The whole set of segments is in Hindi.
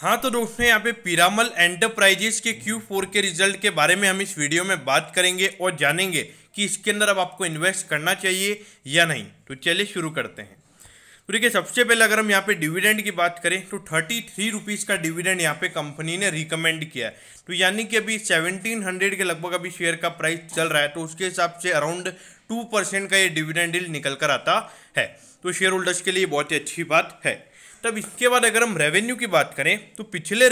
हाँ तो दोस्तों यहाँ पे पिरामल एंटरप्राइजेस के Q4 के रिजल्ट के बारे में हम इस वीडियो में बात करेंगे और जानेंगे कि इसके अंदर अब आपको इन्वेस्ट करना चाहिए या नहीं तो चलिए शुरू करते हैं तो देखिए सबसे पहले अगर हम यहाँ पे डिविडेंड की बात करें तो थर्टी थ्री रुपीज़ का डिविडेंड यहाँ पे कंपनी ने रिकमेंड किया है तो यानी कि अभी सेवनटीन हंड्रेड के लगभग अभी शेयर का प्राइस चल रहा है तो उसके हिसाब से अराउंड टू परसेंट का ये डिविडेंड डील निकल कर आता है तो शेयर होल्डर्स के लिए बहुत ही अच्छी बात है तब इसके बाद अगर हम रेवेन्यू की बात करें तो पिछले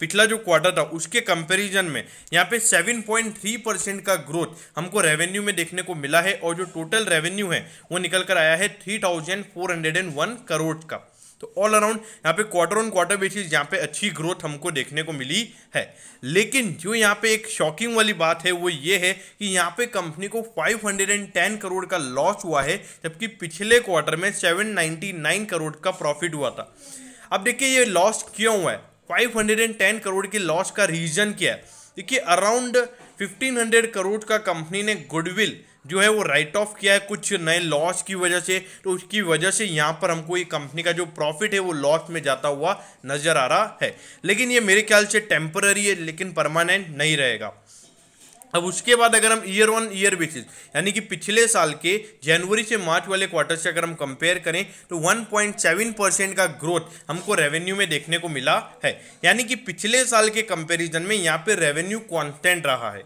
पिछला जो क्वार्टर था उसके कंपैरिजन में यहाँ पे 7.3 परसेंट का ग्रोथ हमको रेवेन्यू में देखने को मिला है और जो टोटल रेवेन्यू है वो निकल कर आया है 3,401 करोड़ का तो ऑल अराउंड यहाँ पे क्वार्टर ऑन क्वार्टर बेसिस यहाँ पे अच्छी ग्रोथ हमको देखने को मिली है लेकिन जो यहाँ पे एक शॉकिंग वाली बात है वो ये है कि यहाँ पे कंपनी को 510 करोड़ का लॉस हुआ है जबकि पिछले क्वार्टर में 799 करोड़ का प्रॉफिट हुआ था अब देखिए ये लॉस क्यों हुआ है 510 करोड़ के लॉस का रीज़न क्या है देखिए अराउंड 1500 करोड़ का कंपनी ने गुडविल जो है वो राइट ऑफ किया है कुछ नए लॉस की वजह से तो उसकी वजह से यहाँ पर हमको ये कंपनी का जो प्रॉफिट है वो लॉस में जाता हुआ नजर आ रहा है लेकिन ये मेरे ख्याल से टेम्पररी है लेकिन परमानेंट नहीं रहेगा अब उसके बाद अगर हम ईयर वन ईयर बेसिस यानी कि पिछले साल के जनवरी से मार्च वाले क्वार्टर से अगर हम कंपेयर करें तो 1.7 परसेंट का ग्रोथ हमको रेवेन्यू में देखने को मिला है यानी कि पिछले साल के कंपैरिजन में यहाँ पे रेवेन्यू कॉन्स्टेंट रहा है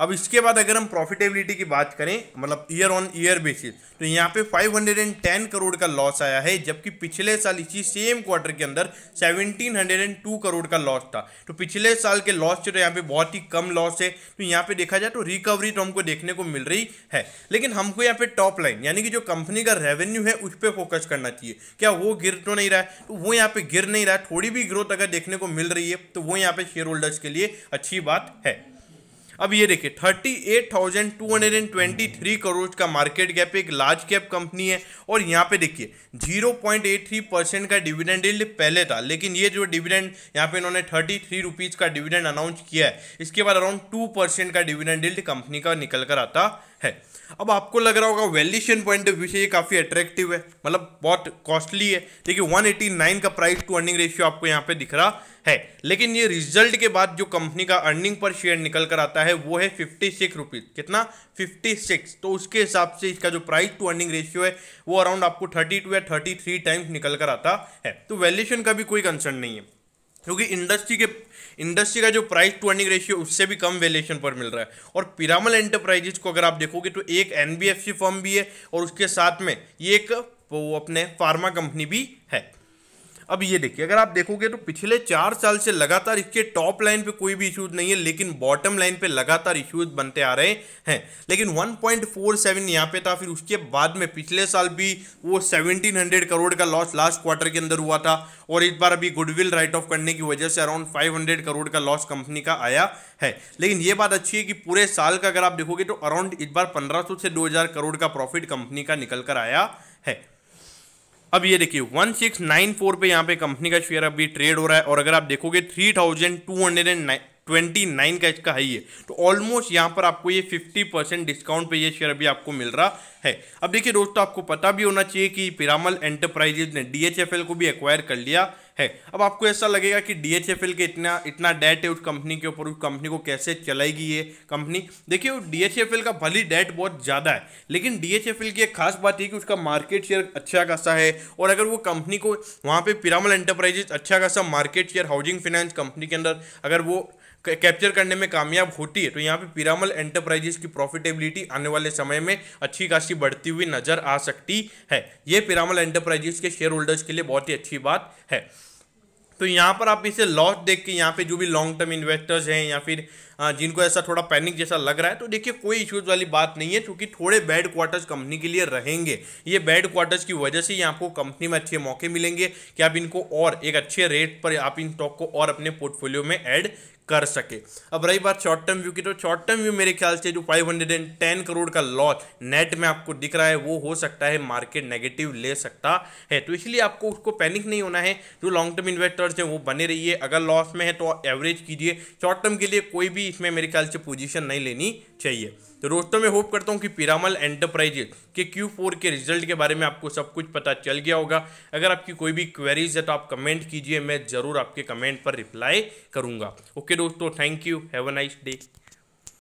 अब इसके बाद अगर हम प्रॉफिटेबिलिटी की बात करें मतलब ईयर ऑन ईयर बेसिस तो यहाँ पे 510 करोड़ का लॉस आया है जबकि पिछले साल इसी सेम क्वार्टर के अंदर 1702 करोड़ का लॉस था तो पिछले साल के लॉस जो तो यहाँ पे बहुत ही कम लॉस है तो यहाँ पे देखा जाए तो रिकवरी तो हमको देखने को मिल रही है लेकिन हमको यहाँ पे टॉप लाइन यानी कि जो कंपनी का रेवेन्यू है उस पर फोकस करना चाहिए क्या वो गिर तो नहीं रहा है तो वो यहाँ पे गिर नहीं रहा है थोड़ी भी ग्रोथ अगर देखने को मिल रही है तो वो यहाँ पे शेयर होल्डर्स के लिए अच्छी बात है अब ये देखिए thirty eight thousand two hundred and twenty three crore का मार्केट कैप एक लार्ज कैप कंपनी है और यहाँ पे देखिए zero point eight three percent का डिविडेंड यील्ड पहले था लेकिन ये जो डिविडेंड यहाँ पे इन्होंने थर्टी थ्री रुपीज़ का डिविडेंड अनाउंस किया है इसके बाद अराउंड टू परसेंट का डिविडेंड यील्ड कंपनी का निकल कर आता है अब आपको लग रहा होगा वैल्यूशन पॉइंट ऑफ व्यू से ये काफ़ी अट्रैक्टिव है मतलब बहुत कॉस्टली है देखिए 189 का प्राइस टू अर्निंग रेशियो आपको यहाँ पे दिख रहा है लेकिन ये रिजल्ट के बाद जो कंपनी का अर्निंग पर शेयर निकल कर आता है वो है फिफ्टी सिक्स रुपीज़ कितना फिफ्टी सिक्स तो उसके हिसाब से इसका जो प्राइस टू अर्निंग रेशियो है वो अराउंड आपको थर्टी टू या थर्टी थ्री टाइम्स निकल कर आता है तो वैल्यूशन का भी कोई कंसर्न नहीं है क्योंकि इंडस्ट्री के इंडस्ट्री का जो प्राइस टू अर्निंग रेशियो उससे भी कम वैल्यूएशन पर मिल रहा है और पिरामल एंटरप्राइजेज को अगर आप देखोगे तो एक एनबीएफसी फर्म भी है और उसके साथ में ये एक वो अपने फार्मा कंपनी भी है अब ये देखिए अगर आप देखोगे तो पिछले चार साल से लगातार इसके टॉप लाइन पे कोई भी इशूज नहीं है लेकिन बॉटम लाइन पे लगातार इशूज बनते आ रहे हैं लेकिन 1.47 पॉइंट यहाँ पे था फिर उसके बाद में पिछले साल भी वो 1700 करोड़ का लॉस लास्ट क्वार्टर के अंदर हुआ था और इस बार अभी गुडविल राइट ऑफ करने की वजह से अराउंड फाइव करोड़ का लॉस कंपनी का आया है लेकिन ये बात अच्छी है कि पूरे साल का अगर आप देखोगे तो अराउंड इस बार पंद्रह से दो करोड़ का प्रॉफिट कंपनी का निकल कर आया है अब ये देखिए 1694 पे यहाँ पे कंपनी का शेयर अभी ट्रेड हो रहा है और अगर आप देखोगे 3229 का इसका हाई है तो ऑलमोस्ट यहाँ पर आपको ये 50 परसेंट डिस्काउंट पे ये शेयर अभी आपको मिल रहा है अब देखिए दोस्तों आपको पता भी होना चाहिए कि पिरामल एंटरप्राइजेज ने डीएचएफएल को भी एक्वायर कर लिया है अब आपको ऐसा लगेगा कि डी एच एफ एल के इतना इतना डेट है उस कंपनी के ऊपर उस कंपनी को कैसे चलाएगी ये कंपनी देखिए डी एच एफ एल का भली डेट बहुत ज़्यादा है लेकिन डी एच एफ एल की एक खास बात है कि उसका मार्केट शेयर अच्छा खासा है और अगर वो कंपनी को वहाँ पर पिरामल एंटरप्राइजेज अच्छा खासा market share housing finance company के अंदर अगर वो कैप्चर करने में कामयाब होती है तो यहाँ पे पिरामल एंटरप्राइजेस की प्रॉफिटेबिलिटी आने वाले समय में अच्छी खासी बढ़ती हुई नजर आ सकती है ये पिरामल एंटरप्राइजेस के शेयर होल्डर्स के लिए बहुत ही अच्छी बात है तो यहाँ पर आप इसे लॉस देख के यहाँ पे जो भी लॉन्ग टर्म इन्वेस्टर्स हैं या फिर जिनको ऐसा थोड़ा पैनिक जैसा लग रहा है तो देखिए कोई इश्यूज वाली बात नहीं है क्योंकि थोड़े बैड क्वार्टर्स कंपनी के लिए रहेंगे ये बैड क्वार्टर्स की वजह से ही आपको कंपनी में अच्छे मौके मिलेंगे कि आप इनको और एक अच्छे रेट पर आप इन स्टॉक को और अपने पोर्टफोलियो में ऐड कर सके अब रही बात शॉर्ट टर्म व्यू की तो शॉर्ट टर्म व्यू मेरे ख्याल से जो 510 करोड़ का लॉस नेट में आपको दिख रहा है वो हो सकता है मार्केट नेगेटिव ले सकता है तो इसलिए आपको उसको पैनिक नहीं होना है जो लॉन्ग टर्म इन्वेस्टर्स हैं वो बने रहिए अगर लॉस में है तो एवरेज कीजिए शॉर्ट टर्म के लिए कोई भी इसमें मेरे ख्याल से पोजिशन नहीं लेनी चाहिए तो दोस्तों में होप करता हूँ कि पिरामल एंटरप्राइजेज के क्यू के रिजल्ट के बारे में आपको सब कुछ पता चल गया होगा अगर आपकी कोई भी क्वेरीज है तो आप कमेंट कीजिए मैं ज़रूर आपके कमेंट पर रिप्लाई करूँगा ओके दोस्तों thank you have a nice day